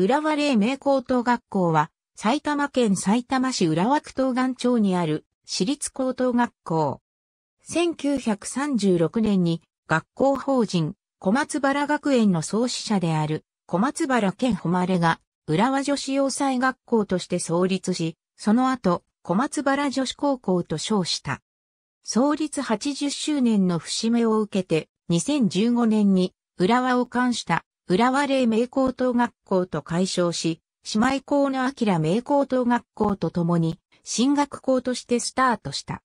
浦和黎明高等学校は、埼玉県埼玉市浦和区東岸町にある私立高等学校。1936年に学校法人小松原学園の創始者である小松原健誉が浦和女子要塞学校として創立し、その後小松原女子高校と称した。創立80周年の節目を受けて2015年に浦和を冠した浦和霊名高等学校と改称し、姉妹校の明名高等学校と共に、進学校としてスタートした。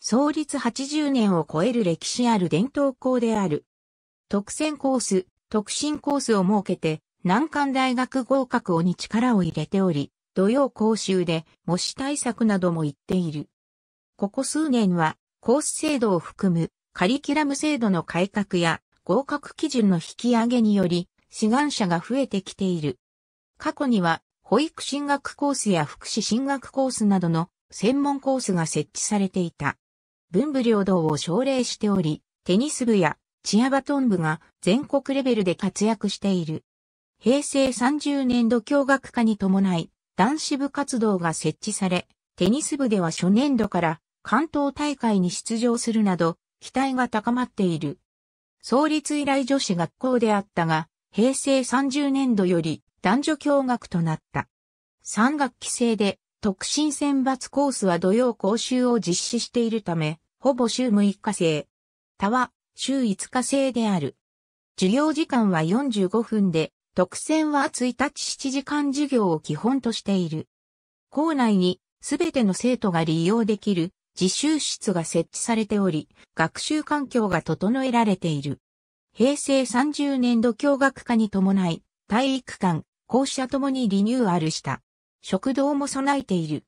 創立80年を超える歴史ある伝統校である。特選コース、特進コースを設けて、難関大学合格をに力を入れており、土曜講習で模試対策なども言っている。ここ数年は、コース制度を含むカリキュラム制度の改革や合格基準の引き上げにより、志願者が増えてきている。過去には、保育進学コースや福祉進学コースなどの専門コースが設置されていた。文部領道を奨励しており、テニス部やチアバトン部が全国レベルで活躍している。平成30年度教学科に伴い、男子部活動が設置され、テニス部では初年度から関東大会に出場するなど、期待が高まっている。創立以来女子学校であったが、平成30年度より男女共学となった。3学期制で特進選抜コースは土曜講習を実施しているため、ほぼ週6日制。他は週5日制である。授業時間は45分で、特選は1日7時間授業を基本としている。校内にすべての生徒が利用できる自習室が設置されており、学習環境が整えられている。平成30年度教学科に伴い、体育館、校舎ともにリニューアルした。食堂も備えている。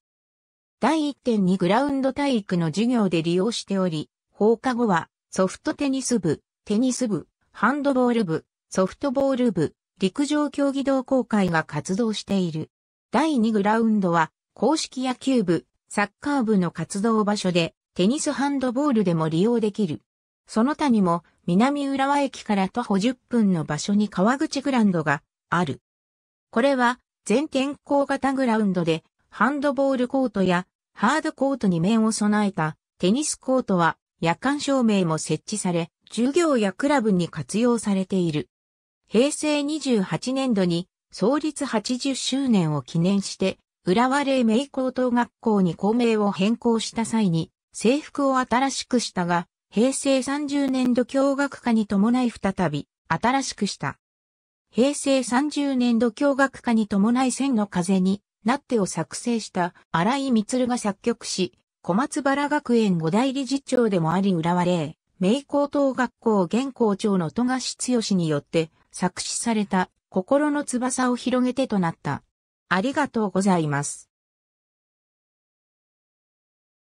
第1.2グラウンド体育の授業で利用しており、放課後はソフトテニス部、テニス部、ハンドボール部、ソフトボール部、陸上競技同好会が活動している。第2グラウンドは公式野球部、サッカー部の活動場所で、テニスハンドボールでも利用できる。その他にも南浦和駅から徒歩10分の場所に川口グラウンドがある。これは全天候型グラウンドでハンドボールコートやハードコートに面を備えたテニスコートは夜間照明も設置され、授業やクラブに活用されている。平成28年度に創立80周年を記念して、浦和黎明高等学校に校名を変更した際に制服を新しくしたが、平成30年度共学化に伴い再び、新しくした。平成30年度共学化に伴い千の風になってを作成した荒井光が作曲し、小松原学園五大理事長でもあり浦和霊、名高等学校現校長の戸賀志剛によって作詞された心の翼を広げてとなった。ありがとうございます。